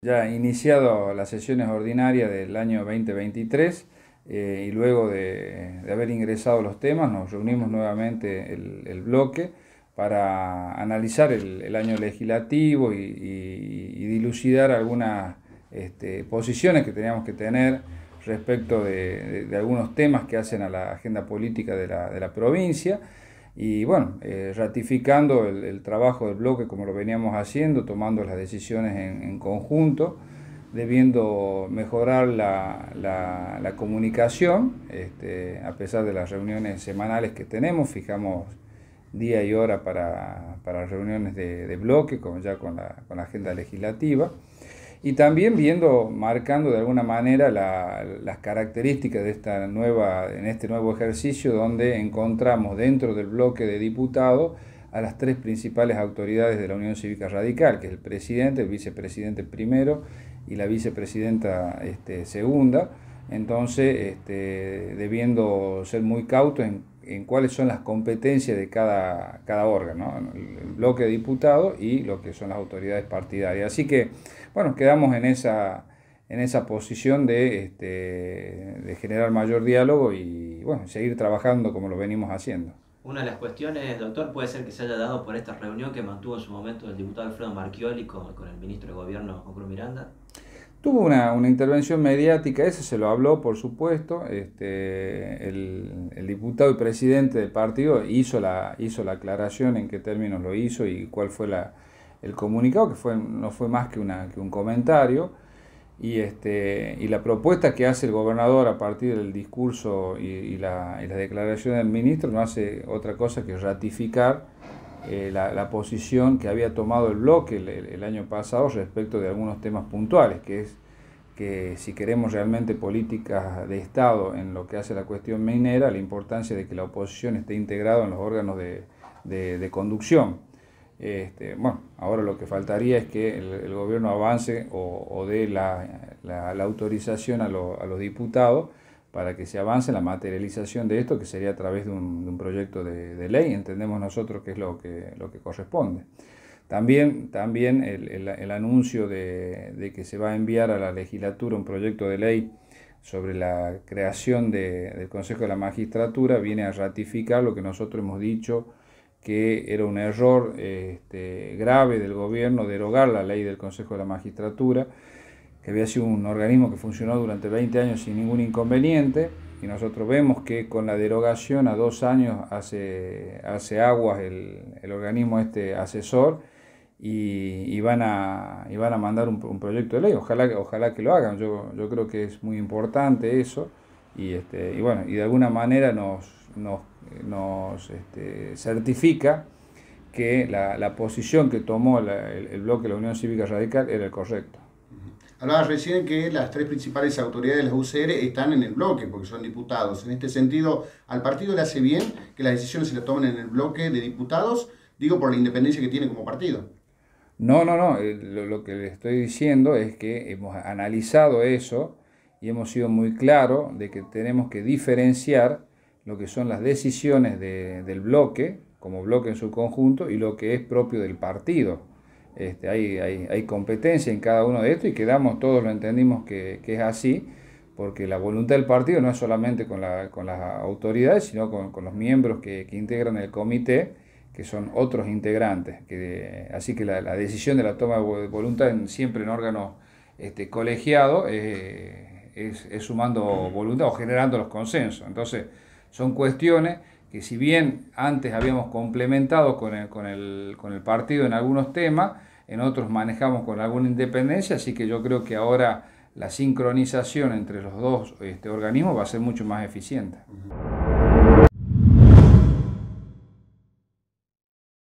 Ya iniciado las sesiones ordinarias del año 2023 eh, y luego de, haber ingresado los temas, nos reunimos nuevamente el, bloque para analizar el, año legislativo y, dilucidar algunas este, posiciones que teníamos que tener respecto de, algunos temas que hacen a la agenda política de la provincia. Y bueno, eh, ratificando el, trabajo del bloque como lo veníamos haciendo, tomando las decisiones en, conjunto, debiendo mejorar la, comunicación, este, a pesar de las reuniones semanales que tenemos, fijamos día y hora para, reuniones de, bloque, como ya con la, con la agenda legislativa y también viendo, marcando de alguna manera las características de esta nueva, en este nuevo ejercicio donde encontramos dentro del bloque de diputados a las tres principales autoridades de la Unión Cívica Radical, que es el presidente, el vicepresidente primero y la vicepresidenta este, segunda. Entonces, este, debiendo ser muy cautos en en cuáles son las competencias de cada, cada órgano, ¿no? el bloque de diputados y lo que son las autoridades partidarias. Así que, bueno, quedamos en esa, en esa posición este, de, generar mayor diálogo y, bueno, seguir trabajando como lo venimos haciendo. Una de las cuestiones, doctor, puede ser que se haya dado por esta reunión que mantuvo en su momento el diputado Alfredo Marchioli con, el ministro de Gobierno, Ocru Miranda. Tuvo una, intervención mediática, ese se lo habló, por supuesto. Este, el, diputado y presidente del partido hizo la, hizo la aclaración en qué términos lo hizo y cuál fue el comunicado, que fue, no fue más que, una, que un comentario. Y, este, y la propuesta que hace el gobernador a partir del discurso y, la, declaración del ministro no hace otra cosa que ratificar eh, la, posición que había tomado el bloque el, año pasado respecto de algunos temas puntuales, que es que si queremos realmente políticas de Estado en lo que hace la cuestión minera, la importancia de que la oposición esté integrada en los órganos de, conducción. Este, bueno, ahora lo que faltaría es que el, gobierno avance o, o dé la, la, autorización a, a los diputados para que se avance la materialización de esto, que sería a través de un, proyecto de, ley, entendemos nosotros que es lo que, lo que corresponde. También, también el, anuncio de, que se va a enviar a la legislatura un proyecto de ley sobre la creación del Consejo de la Magistratura viene a ratificar lo que nosotros hemos dicho que era un error este, grave del gobierno derogar la ley del Consejo de la Magistratura que había sido un organismo que funcionó durante 20 años sin ningún inconveniente, y nosotros vemos que con la derogación a dos años hace, hace aguas el, organismo este asesor y, van, a, van a mandar un, proyecto de ley. Ojalá, ojalá que lo hagan, yo, yo creo que es muy importante eso y, este, y bueno, y de alguna manera nos, nos, este, certifica que la, posición que tomó el bloque de la Unión Cívica Radical era el correcto. Hablabas recién que las tres principales autoridades de la UCR están en el bloque, porque son diputados. En este sentido, al partido le hace bien que las decisiones se las tomen en el bloque de diputados, digo por la independencia que tiene como partido. No, no, no. Eh, lo, que le estoy diciendo es que hemos analizado eso y hemos sido muy claros de que tenemos que diferenciar lo que son las decisiones de, del bloque, como bloque en su conjunto, y lo que es propio del partido. Este, hay, competencia en cada uno de estos y quedamos, todos lo entendimos que, es así, porque la voluntad del partido no es solamente con, las autoridades, sino con, los miembros que, integran el comité, que son otros integrantes. así que la, decisión de la toma de voluntad siempre en órganos este, colegiados eh, es, sumando voluntad o generando los consensos. Entonces, son cuestiones que si bien antes habíamos complementado con el partido en algunos temas, en otros manejamos con alguna independencia, así que yo creo que ahora la sincronización entre los dos este, organismos va a ser mucho más eficiente.